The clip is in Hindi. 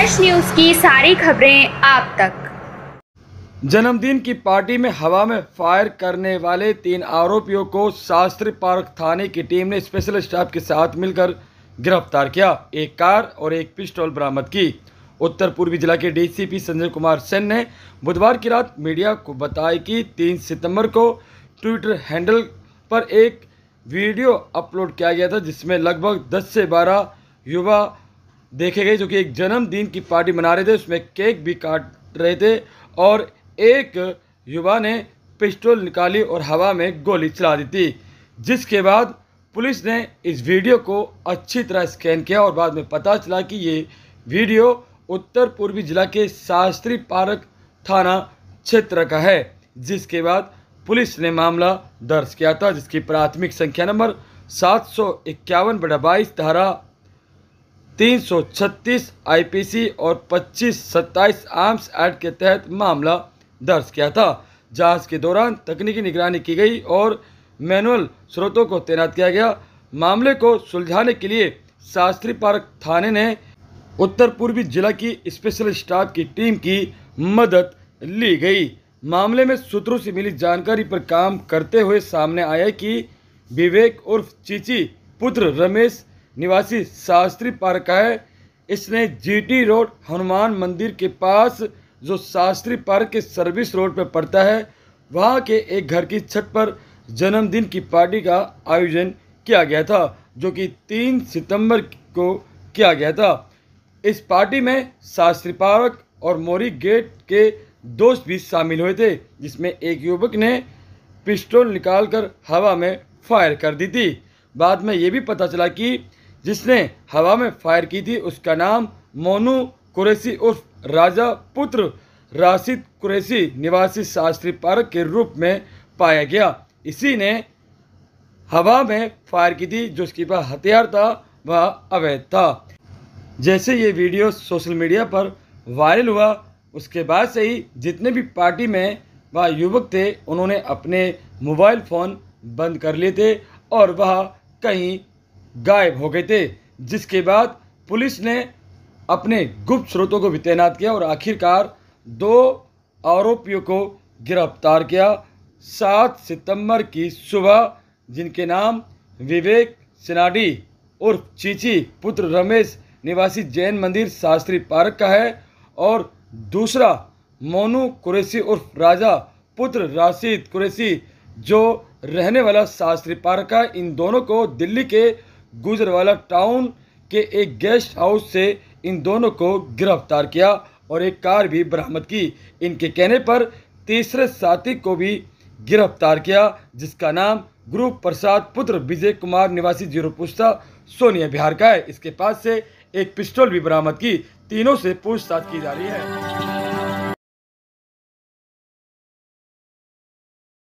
उत्कर्ष न्यूज की सारी खबरें आप तक जन्मदिन की पार्टी में हवा में फायर करने वाले तीन आरोपियों को शास्त्री पार्क थाने की टीम ने स्पेशल स्टाफ के साथ मिलकर गिरफ्तार किया एक कार और एक पिस्टल बरामद की उत्तर पूर्वी जिला के डीसीपी संजय कुमार सेन ने बुधवार की रात मीडिया को बताया कि 3 सितंबर को ट्विटर हैंडल पर एक वीडियो अपलोड किया गया था जिसमें लगभग 10 से 12 युवा देखे गए जो कि एक जन्मदिन की पार्टी मना रहे थे उसमें केक भी काट रहे थे और एक युवा ने पिस्टल निकाली और हवा में गोली चला दी थी जिसके बाद पुलिस ने इस वीडियो को अच्छी तरह स्कैन किया और बाद में पता चला कि ये वीडियो उत्तर पूर्वी जिला के शास्त्री पार्क थाना क्षेत्र का है जिसके बाद पुलिस ने मामला दर्ज किया था जिसकी प्राथमिक संख्या नंबर सात सौ इक्यावन बटा बाईस धारा तीन सौ छत्तीस आईपीसी और पच्चीस सत्ताईस आर्म्स एक्ट के तहत मामला दर्ज किया था जांच के दौरान तकनीकी निगरानी की गई और मैनुअल स्रोतों को तैनात किया गया मामले को सुलझाने के लिए शास्त्री पार्क थाने ने उत्तर पूर्वी जिला की स्पेशल स्टाफ की टीम की मदद ली गई मामले में सूत्रों से मिली जानकारी पर काम करते हुए सामने आया कि विवेक उर्फ चीची पुत्र रमेश निवासी शास्त्री पार्क है इसने जीटी रोड हनुमान मंदिर के पास जो शास्त्री पार्क के सर्विस रोड पर पड़ता है वहाँ के एक घर की छत पर जन्मदिन की पार्टी का आयोजन किया गया था जो कि तीन सितंबर को किया गया था इस पार्टी में शास्त्री पार्क और मोरी गेट के दोस्त भी शामिल हुए थे जिसमें एक युवक ने पिस्टल निकालकर हवा में फायर कर दी थी बाद में ये भी पता चला कि जिसने हवा में फायर की थी उसका नाम मोनू कुरैसी उर्फ राजा पुत्र राशिद कुरैसी निवासी शास्त्री पार्क के रूप में पाया गया इसी ने हवा में फायर की थी जो उसके पास हथियार था वह अवैध था जैसे ये वीडियो सोशल मीडिया पर वायरल हुआ उसके बाद से ही जितने भी पार्टी में वह युवक थे उन्होंने अपने मोबाइल फ़ोन बंद कर लिए थे और वह कहीं गायब हो गए थे जिसके बाद पुलिस ने अपने गुप्त स्रोतों को भी तैनात किया और आखिरकार दो आरोपियों को गिरफ्तार किया सात सितंबर की सुबह जिनके नाम विवेक सिनाडी उर्फ चीची पुत्र रमेश निवासी जैन मंदिर शास्त्री पार्क का है और दूसरा मोनू कुरैसी उर्फ राजा पुत्र राशिद कुरैसी जो रहने वाला शास्त्री पार्क का इन दोनों को दिल्ली के गुजरवाला टाउन के एक गेस्ट हाउस से इन दोनों को गिरफ्तार किया और एक कार भी बरामद की इनके कहने पर तीसरे साथी को भी गिरफ्तार किया जिसका नाम गुरु प्रसाद पुत्र विजय कुमार निवासी जीरो पुस्ता सोनिया बिहार का है इसके पास से एक पिस्टल भी बरामद की तीनों से पूछताछ की जा रही है